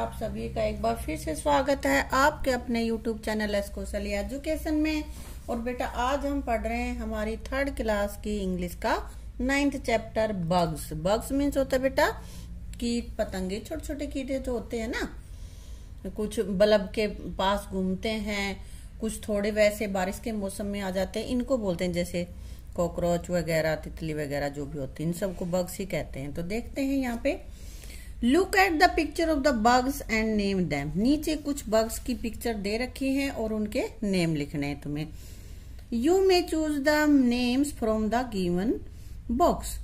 आप सभी का एक बार फिर से स्वागत है आपके अपने YouTube चैनल एस्कोसली एजुकेशन e में और बेटा आज हम पढ़ रहे हैं हमारी थर्ड क्लास की इंग्लिश का ninth chapter bugs bugs means होता है बेटा कीट पतंगे छोटे छोटे कीटे जो होते हैं ना कुछ बल्ब के पास घूमते हैं कुछ थोड़े वैसे बारिश के मौसम में आ जाते हैं इनको बोलते हैं जैसे कॉकरोच वगैरह तितली वगैरह जो भी होती है इन सबको बग्स ही कहते हैं तो देखते हैं यहाँ पे look at the picture of the bugs and name them नीचे कुछ बग्स की पिक्चर दे रखी है और उनके नेम लिखने हैं तुम्हें you may choose the names from the given box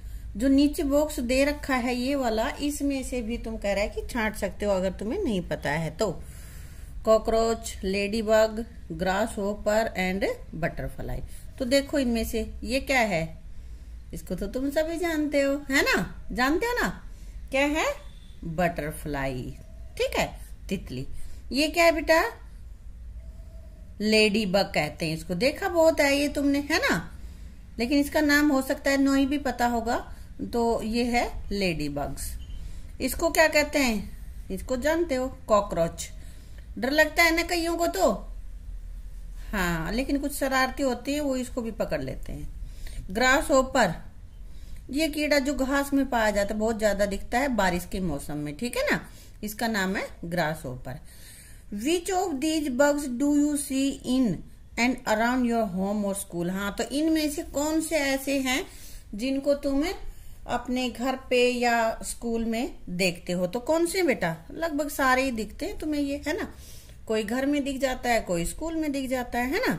जो नीचे बॉक्स दे रखा है ये वाला इसमें से भी तुम कह रहा है कि छाट सकते हो अगर तुम्हें नहीं पता है तो cockroach lady bug grasshopper and butterfly तो देखो इनमें से ये क्या है इसको तो तुम सभी जानते हो है ना जानते हो ना क्या है बटरफ्लाई ठीक है तितली ये क्या है बेटा लेडी बग कहते हैं इसको देखा बहुत है ये तुमने है ना लेकिन इसका नाम हो सकता है नोई भी पता होगा तो ये है लेडी बग्स इसको क्या कहते हैं इसको जानते हो कॉकरोच डर लगता है ना कईयों को तो हाँ लेकिन कुछ शरारती होती है वो इसको भी पकड़ लेते हैं ग्रास ओपर ये कीड़ा जो घास में पाया जाता है बहुत ज्यादा दिखता है बारिश के मौसम में ठीक है ना इसका नाम है grasshopper which of these bugs do you see in and around your home और स्कूल हाँ तो इनमें से कौन से ऐसे हैं जिनको तुम अपने घर पे या स्कूल में देखते हो तो कौन से बेटा लगभग सारे ही दिखते हैं तुम्हें ये है ना कोई घर में दिख जाता है कोई स्कूल में दिख जाता है है ना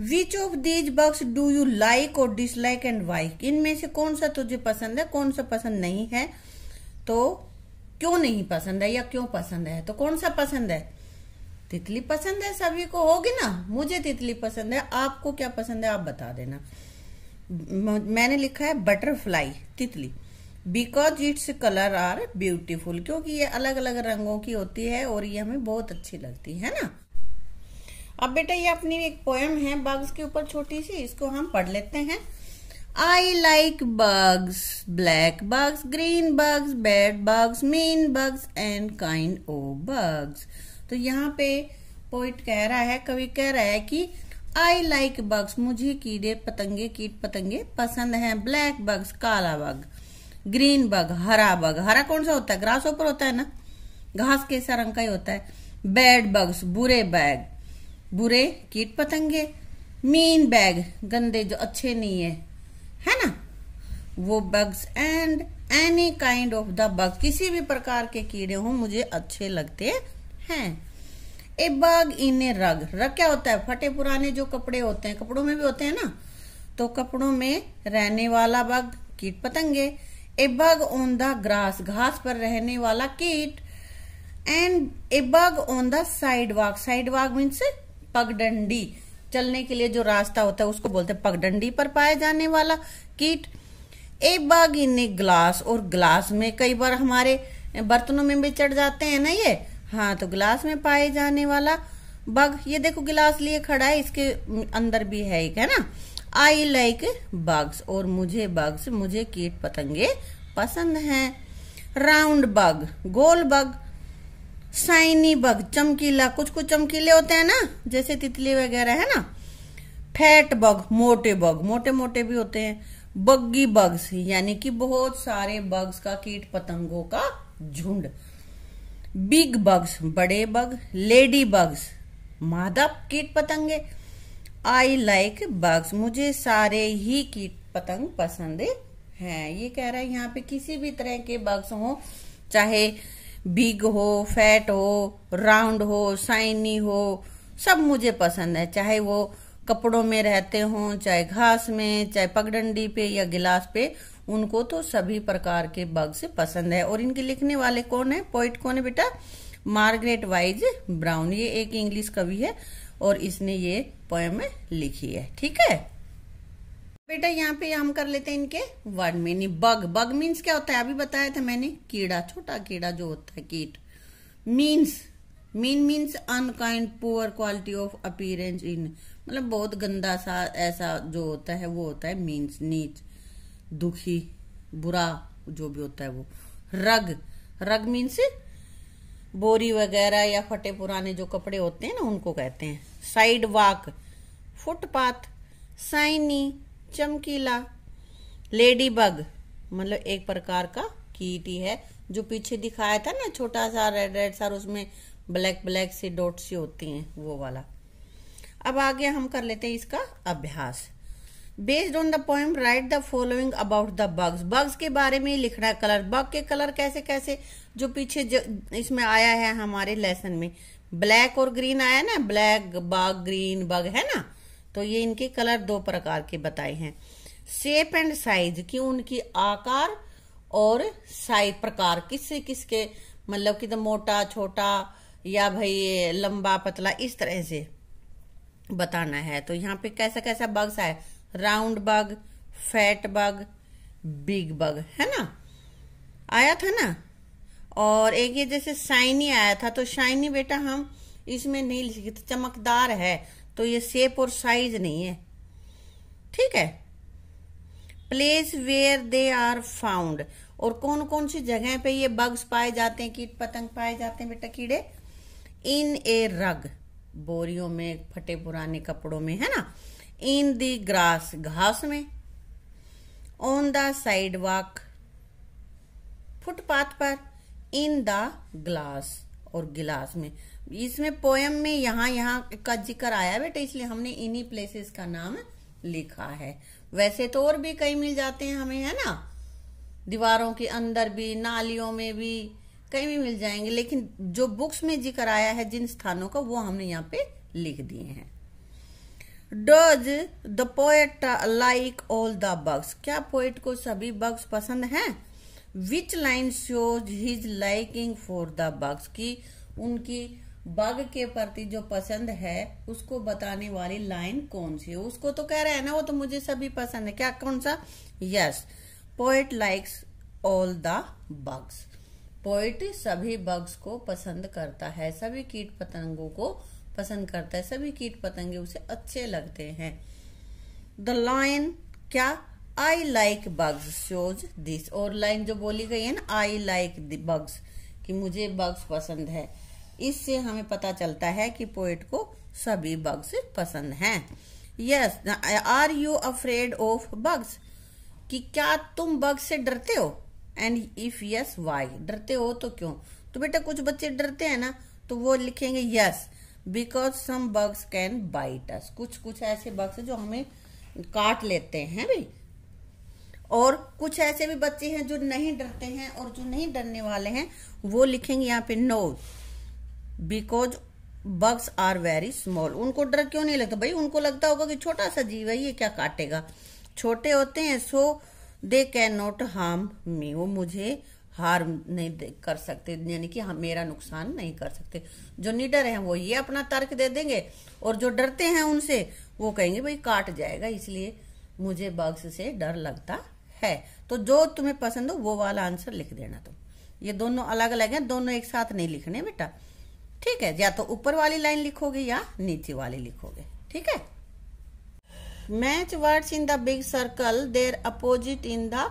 which of these bugs do you like और डिसलाइक एंड वाई इनमें से कौन सा तुझे पसंद है कौन सा पसंद नहीं है तो क्यों नहीं पसंद है या क्यों पसंद है तो कौन सा पसंद है तितली पसंद है सभी को होगी ना मुझे तितली पसंद है आपको क्या पसंद है आप बता देना मैंने लिखा है बटरफ्लाई तितली because its colour are beautiful क्योंकि ये अलग अलग रंगों की होती है और ये हमें बहुत अच्छी लगती है ना अब बेटा ये अपनी एक पोएम है बग्स के ऊपर छोटी सी इसको हम पढ़ लेते हैं I like bugs black bugs green bugs bad bugs mean bugs and kind of bugs तो यहाँ पे पोइट कह रहा है कवि कह रहा है कि आई लाइक बग्स मुझे कीड़े पतंगे कीट पतंगे पसंद हैं ब्लैक बग्स काला बग ग्रीन बग हरा बग हरा कौन सा होता है ग्रास ऊपर होता है ना घास के रंग का ही होता है बैड बग्स बुरे बैग बुरे कीट पतंगे मीन बैग गंदे जो अच्छे नहीं है है ना वो bugs and any kind of the bug किसी भी प्रकार के कीड़े हो मुझे अच्छे लगते हैं ए बग इन ए रग रग क्या होता है फटे पुराने जो कपड़े होते हैं कपड़ों में भी होते हैं ना तो कपड़ों में रहने वाला बग कीट पतंगे a bug on the grass घास पर रहने वाला कीट and a bug on the sidewalk sidewalk means पगडंडी चलने के लिए जो रास्ता होता है उसको बोलते हैं पगडंडी पर पाया जाने वाला कीट ए बाग इन ए ग्लास और ग्लास में कई बार हमारे बर्तनों में भी चढ़ जाते हैं ना ये हाँ तो ग्लास में पाए जाने वाला बग ये देखो गिलास लिए खड़ा है इसके अंदर भी है एक है ना आई लाइक बग्स और मुझे बग्स मुझे कीट पतंगे पसंद हैं राउंड बग गोल बग साइनी बग चमकीला कुछ कुछ चमकीले होते हैं ना जैसे तितली वगैरह है ना फैट बग मोटे बग मोटे मोटे भी होते हैं बग्गी बग्स यानी कि बहुत सारे बग्स का कीट पतंगों का झुंड बिग बग्स बड़े बग लेडी बग्स मादा कीट पतंगे आई लाइक बग्स मुझे सारे ही कीट पतंग पसंद हैं ये कह रहा है यहाँ पे किसी भी तरह के बग्स हों चाहे बिग हो फैट हो राउंड हो शाइनी हो सब मुझे पसंद है चाहे वो कपड़ों में रहते हों चाहे घास में चाहे पगडंडी पे या गिलास पे उनको तो सभी प्रकार के बग्स पसंद है और इनके लिखने वाले कौन है पोइट कौन है बेटा मार्गरेट वाइज ब्राउन ये एक इंग्लिश कवि है और इसने ये पोएम लिखी है ठीक है बेटा यहाँ पे हम कर लेते हैं इनके word meaning bug bug means क्या होता है अभी बताया था मैंने कीड़ा छोटा कीड़ा जो होता है कीट means mean means unkind poor quality of appearance इन मतलब बहुत गंदा सा ऐसा जो होता है वो होता है मीन्स नीच दुखी बुरा जो भी होता है वो रग रग मीन्स बोरी वगैरह या फटे पुराने जो कपड़े होते हैं ना उनको कहते हैं साइड वॉक फुटपाथ साइनी चमकीला लेडी बग मतलब एक प्रकार का कीट ही है जो पीछे दिखाया था ना छोटा सा रेड रेड सा उसमें ब्लैक ब्लैक सी डॉट सी होती हैं वो वाला अब आगे हम कर लेते हैं इसका अभ्यास based on the poem write the following about the bugs bugs के बारे में लिखना है कलर बग के कलर कैसे कैसे जो पीछे जो इसमें आया है हमारे लेसन में ब्लैक और ग्रीन आया ना ब्लैक बग ग्रीन बग है ना तो ये इनके कलर दो प्रकार के बताए हैं शेप एंड साइज कि उनकी आकार और साइज प्रकार किससे किसके मतलब कि तो मोटा छोटा या भाई लंबा पतला इस तरह से बताना है तो यहाँ पे कैसा कैसा बग्स है round bug fat bug big bug है ना आया था ना और एक ये जैसे शाइनी आया था तो शाइनी बेटा हम इसमें नहीं लिखे तो चमकदार है तो ये सेप और साइज नहीं है ठीक है place where they are found और कौन कौन सी जगह पे ये बग्स पाए जाते हैं कीट पतंग पाए जाते हैं बेटा कीड़े इन ए रग बोरियों में फटे पुराने कपड़ों में है ना इन दी ग्रास घास में ऑन द साइड वॉक फुटपाथ पर इन द ग्लास और गिलास में इसमें पोयम में यहाँ यहाँ का जिक्र आया बेटा इसलिए हमने इन्हीं प्लेसेस का नाम लिखा है वैसे तो और भी कई मिल जाते हैं हमें है ना दीवारों के अंदर भी नालियों में भी कहीं भी मिल जाएंगे लेकिन जो बुक्स में जिक्र आया है जिन स्थानों का वो हमने यहाँ पे लिख दिए हैं does the poet like all the bugs क्या पोएट को सभी बग्स पसंद हैं which line shows his liking for the bugs की उनकी बग के प्रति जो पसंद है उसको बताने वाली लाइन कौन सी है उसको तो कह रहे हैं ना वो तो मुझे सभी पसंद है क्या कौन सा yes poet likes all the bugs poet सभी बग्स को पसंद करता है सभी कीट पतंगों को पसंद करता है सभी कीट पतंगे उसे अच्छे लगते हैं द लाइन क्या I like bugs shows this और लाइन जो बोली गई है ना आई लाइक बग्स कि मुझे बग्स पसंद है इससे हमें पता चलता है कि पोएट को सभी बग्स पसंद हैं yes are you afraid of bugs कि क्या तुम बग से डरते हो एंड इफ यस वाई डरते हो तो क्यों तो बेटा कुछ बच्चे डरते हैं ना तो वो लिखेंगे yes because some bugs can bite us कुछ कुछ ऐसे बग्स जो हमें काट लेते हैं भाई और कुछ ऐसे भी बच्चे हैं जो नहीं डरते हैं और जो नहीं डरने वाले हैं वो लिखेंगे यहाँ पे no because bugs are very small उनको डर क्यों नहीं लगता भाई उनको लगता होगा कि छोटा सा जीव है ये क्या काटेगा छोटे होते हैं so they can not harm me वो मुझे हार्म नहीं कर सकते यानी कि हम मेरा नुकसान नहीं कर सकते जो निडर हैं वो ये अपना तर्क दे देंगे और जो डरते हैं उनसे वो कहेंगे भाई काट जाएगा इसलिए मुझे बग्स से डर लगता है तो जो तुम्हें पसंद हो वो वाला आंसर लिख देना तुम ये दोनों अलग अलग हैं दोनों एक साथ नहीं लिखने बेटा ठीक है या तो ऊपर वाली लाइन लिखोगे या नीचे वाली लिखोगे ठीक है match words in the big circle their opposite in the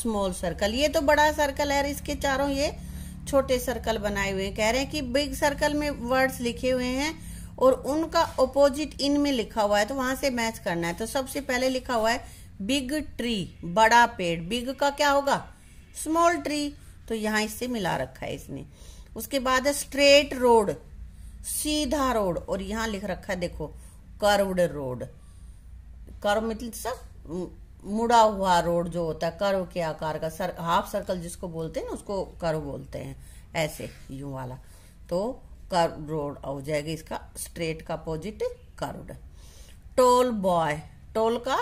small circle ये तो बड़ा सर्कल है इसके चारों ये छोटे सर्कल बनाए हुए हैं कह रहे हैं कि बिग सर्कल में वर्ड्स लिखे हुए हैं और उनका अपोजिट इन में लिखा हुआ है तो वहां से मैच करना है तो सबसे पहले लिखा हुआ है बिग ट्री बड़ा पेड़ बिग का क्या होगा स्मॉल ट्री तो यहां इससे मिला रखा है इसने उसके बाद है स्ट्रेट रोड सीधा रोड और यहाँ लिख रखा है देखो कर्व्ड रोड कर्व मतलब सब मुड़ा हुआ रोड जो होता है कर्व के आकार का सर हाफ सर्कल जिसको बोलते हैं ना उसको कर्व बोलते हैं ऐसे यू वाला तो कर्व रोड हो जाएगा इसका स्ट्रेट का opposite curved tall boy tall का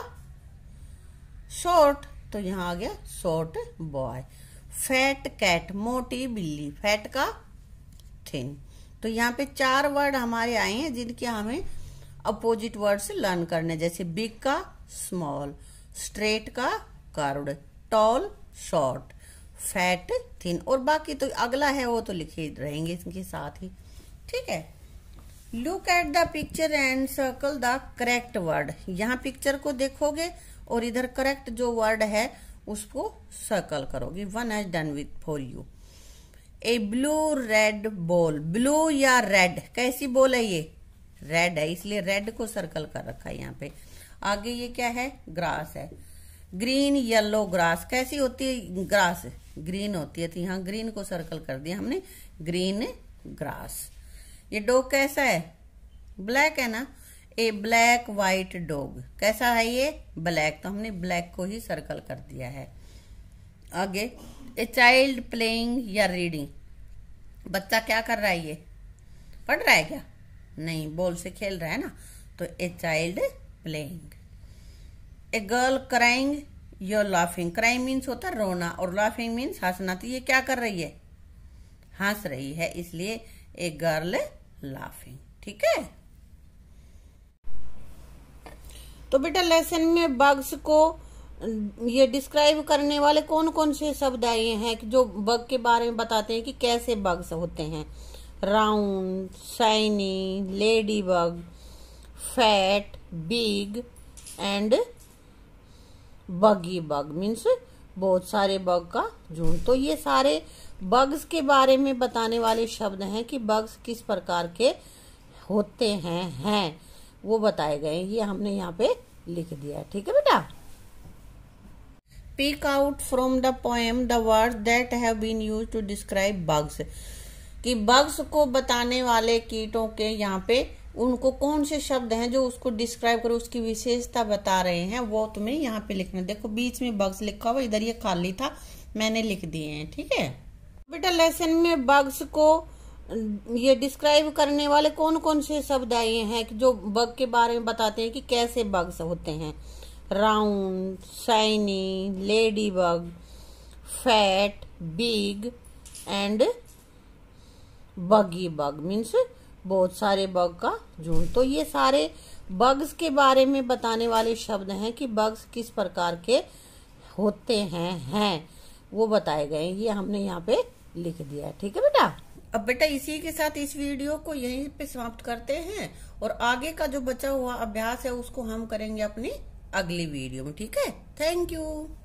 शॉर्ट तो यहां आ गया शॉर्ट बॉय फैट कैट मोटी बिल्ली फैट का थिन तो यहाँ पे चार वर्ड हमारे आए हैं जिनके हमें अपोजिट वर्ड से लर्न करने जैसे बिग का स्मॉल स्ट्रेट का curved tall short fat thin और बाकी तो अगला है वो तो लिखे रहेंगे इनके साथ ही ठीक है look at the picture and circle the correct word यहाँ पिक्चर को देखोगे और इधर करेक्ट जो वर्ड है उसको सर्कल करोगे one as done with for you a blue red ball blue या रेड कैसी बॉल है ये रेड है इसलिए रेड को सर्कल कर रखा है यहाँ पे आगे ये क्या है ग्रास है ग्रीन येलो ग्रास कैसी होती है ग्रास ग्रीन होती है तो यहाँ ग्रीन को सर्कल कर दिया हमने ग्रीन ग्रास ये डॉग कैसा है ब्लैक है ना ए ब्लैक वाइट डॉग कैसा है ये ब्लैक तो हमने ब्लैक को ही सर्कल कर दिया है आगे ए चाइल्ड प्लेइंग या रीडिंग बच्चा क्या कर रहा है ये पढ़ रहा है क्या नहीं बॉल से खेल रहा है ना तो a child playing a girl crying your laughing crime means होता है रोना और लाफिंग मीन्स हंसना तो ये क्या कर रही है हंस रही है इसलिए ए गर्ल लाफिंग ठीक है तो बेटा लेसन में बग्स को ये डिस्क्राइब करने वाले कौन कौन से शब्द आए हैं कि जो बग के बारे में बताते हैं कि कैसे बग्स होते हैं round shiny lady bug fat big and buggy bug means बहुत सारे बग का झुंड तो ये सारे बग्स के बारे में बताने वाले शब्द हैं कि बग्स किस प्रकार के होते हैं हैं वो बताए गए ये हमने यहाँ पे लिख दिया ठीक है बेटा pick out from the poem the word that have been use to describe bugs कि बग्स को बताने वाले कीटों के यहाँ पे उनको कौन से शब्द हैं जो उसको डिस्क्राइब करो उसकी विशेषता बता रहे हैं वो तुम्हें यहाँ पे लिखना देखो बीच में बग्स लिखा हुआ इधर ये खाली था मैंने लिख दिए हैं ठीक है बेटा लेसन में बग्स को ये डिस्क्राइब करने वाले कौन कौन से शब्द आए हैं कि जो बग के बारे में बताते हैं कि कैसे बग्स होते हैं round shiny lady bug fat big and buggy bug means बहुत सारे बग का झुंड तो ये सारे बग्स के बारे में बताने वाले शब्द हैं कि बग्स किस प्रकार के होते हैं हैं वो बताए गए ये हमने यहाँ पे लिख दिया ठीक है बेटा अब बेटा इसी के साथ इस वीडियो को यहीं पे समाप्त करते हैं और आगे का जो बचा हुआ अभ्यास है उसको हम करेंगे अपनी अगली वीडियो में ठीक है थैंक यू